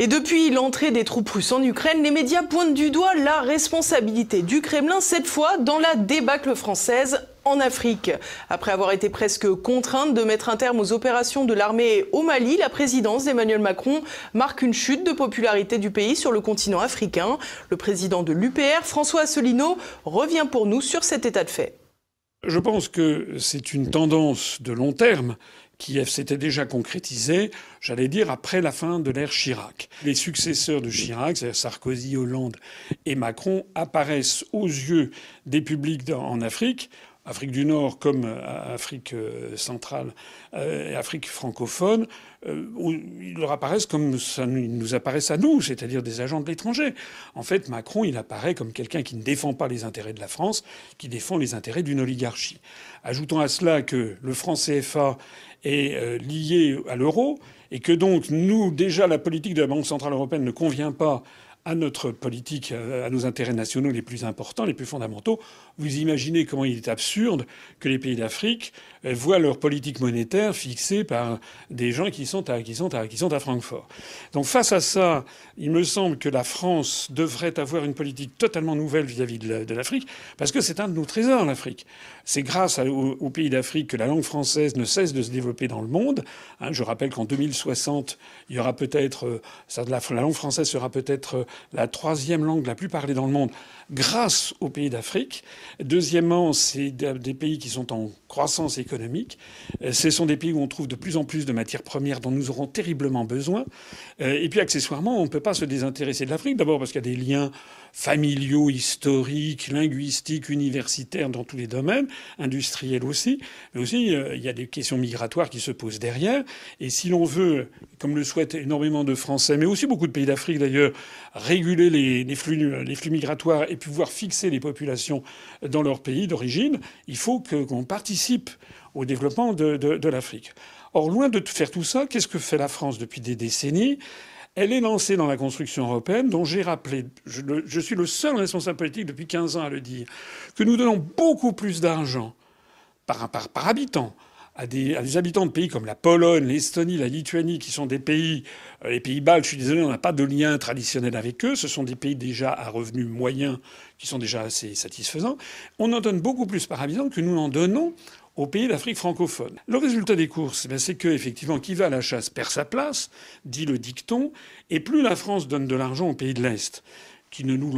Et depuis l'entrée des troupes russes en Ukraine, les médias pointent du doigt la responsabilité du Kremlin, cette fois dans la débâcle française en Afrique. Après avoir été presque contrainte de mettre un terme aux opérations de l'armée au Mali, la présidence d'Emmanuel Macron marque une chute de popularité du pays sur le continent africain. Le président de l'UPR, François Asselineau, revient pour nous sur cet état de fait. Je pense que c'est une tendance de long terme qui s'était déjà concrétisé, j'allais dire, après la fin de l'ère Chirac. Les successeurs de Chirac, c'est-à-dire Sarkozy, Hollande et Macron, apparaissent aux yeux des publics en Afrique Afrique du Nord comme euh, Afrique euh, centrale euh, et Afrique francophone, ils leur apparaissent comme ça, nous apparaissent à nous, c'est-à-dire des agents de l'étranger. En fait, Macron, il apparaît comme quelqu'un qui ne défend pas les intérêts de la France, qui défend les intérêts d'une oligarchie. Ajoutons à cela que le franc CFA est lié à l'euro et que donc nous, déjà, la politique de la Banque centrale européenne ne convient pas à notre politique, à nos intérêts nationaux les plus importants, les plus fondamentaux. Vous imaginez comment il est absurde que les pays d'Afrique euh, voient leur politique monétaire fixée par des gens qui sont, à, qui, sont à, qui sont à Francfort. Donc face à ça, il me semble que la France devrait avoir une politique totalement nouvelle vis-à-vis de l'Afrique, parce que c'est un de nos trésors, l'Afrique. C'est grâce aux, pays d'Afrique que la langue française ne cesse de se développer dans le monde. Hein, je rappelle qu'en 2060, il y aura peut-être... Euh, la langue française sera peut-être euh, la troisième langue la plus parlée dans le monde grâce aux pays d'Afrique. Deuxièmement, c'est des pays qui sont en croissance économique. Euh, ce sont des pays où on trouve de plus en plus de matières premières dont nous aurons terriblement besoin. Euh, et puis accessoirement, on ne peut pas se désintéresser de l'Afrique, d'abord parce qu'il y a des liens familiaux, historiques, linguistiques, universitaires dans tous les domaines, industriels aussi, mais aussi euh, il y a des questions migratoires qui se posent derrière. Et si l'on veut, comme le souhaitent énormément de Français, mais aussi beaucoup de pays d'Afrique d'ailleurs, réguler les, flux, migratoires et pouvoir fixer les populations dans leur pays d'origine, il faut qu'on participe au développement de, l'Afrique. Or, loin de faire tout ça, qu'est-ce que fait la France depuis des décennies elle est lancée dans la construction européenne, dont j'ai rappelé, je, suis le seul responsable politique depuis 15 ans à le dire, que nous donnons beaucoup plus d'argent par habitant à des, habitants de pays comme la Pologne, l'Estonie, la Lituanie, qui sont des pays, euh, les pays baltes, je suis désolé, on n'a pas de lien traditionnel avec eux, ce sont des pays déjà à revenus moyens qui sont déjà assez satisfaisants, on en donne beaucoup plus par habitant que nous n'en donnons aux pays d'Afrique francophone. Le résultat des courses, eh c'est que effectivement, qui va à la chasse perd sa place, dit le dicton, et plus la France donne de l'argent aux pays de l'Est, qui ne nous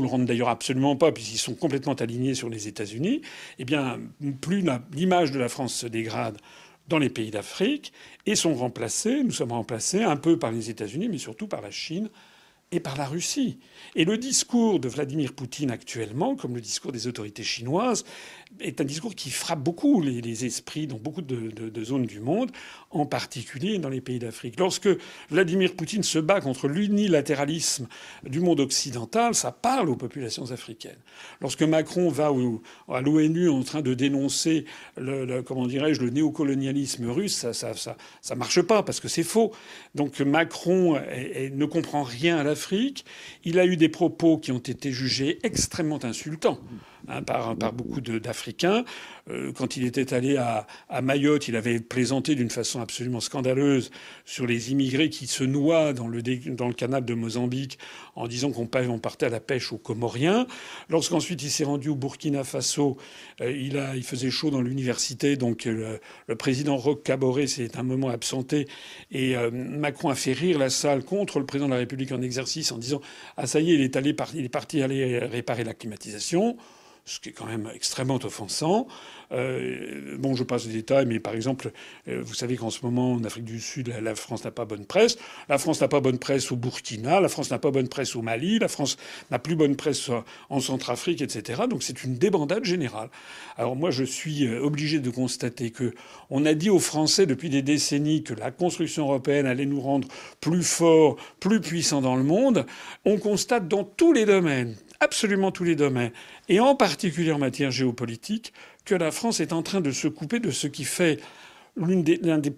le, rendent d'ailleurs absolument pas, puisqu'ils sont complètement alignés sur les États-Unis, eh bien, plus l'image de la France se dégrade dans les pays d'Afrique et sont remplacés, nous sommes remplacés un peu par les États-Unis, mais surtout par la Chine, et par la Russie. Et le discours de Vladimir Poutine actuellement, comme le discours des autorités chinoises, est un discours qui frappe beaucoup les, esprits dans beaucoup de, zones du monde, en particulier dans les pays d'Afrique. Lorsque Vladimir Poutine se bat contre l'unilatéralisme du monde occidental, ça parle aux populations africaines. Lorsque Macron va à l'ONU en train de dénoncer le, comment dirais-je le néocolonialisme russe, ça ça, marche pas parce que c'est faux. Donc Macron ne comprend rien à il a eu des propos qui ont été jugés extrêmement insultants Hein, par, beaucoup d'Africains. Euh, quand il était allé à, Mayotte, il avait plaisanté d'une façon absolument scandaleuse sur les immigrés qui se noient dans le, dans canal de Mozambique en disant qu'on partait à la pêche aux Comoriens. Lorsqu'ensuite il s'est rendu au Burkina Faso, euh, il, faisait chaud dans l'université, donc euh, le président Roch Caboret s'est un moment absenté et Macron a fait rire la salle contre le président de la République en exercice en disant ah ça y est il est allé il est parti aller réparer la climatisation ce qui est quand même extrêmement offensant. Euh, bon, je passe les détails, mais par exemple, euh, vous savez qu'en ce moment, en Afrique du Sud, la, France n'a pas bonne presse. La France n'a pas bonne presse au Burkina, la France n'a pas bonne presse au Mali, la France n'a plus bonne presse euh, en Centrafrique, etc. Donc c'est une débandade générale. Alors moi, je suis obligé de constater que on a dit aux Français depuis des décennies que la construction européenne allait nous rendre plus forts, plus puissants dans le monde. On constate dans tous les domaines, absolument tous les domaines, et en particulier en matière géopolitique, que la France est en train de se couper de ce qui fait l'un des, des, des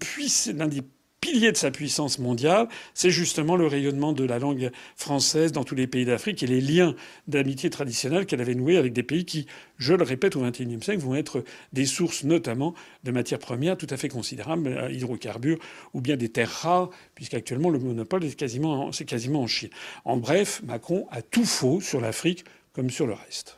pilier de sa puissance mondiale, c'est justement le rayonnement de la langue française dans tous les pays d'Afrique et les liens d'amitié traditionnelle qu'elle avait noués avec des pays qui, je le répète, au XXIe siècle, vont être des sources notamment de matières premières tout à fait considérables, euh, hydrocarbures ou bien des terres rares, puisqu'actuellement le monopole est quasiment, c'est quasiment en Chine. En bref, Macron a tout faux sur l'Afrique comme sur le reste.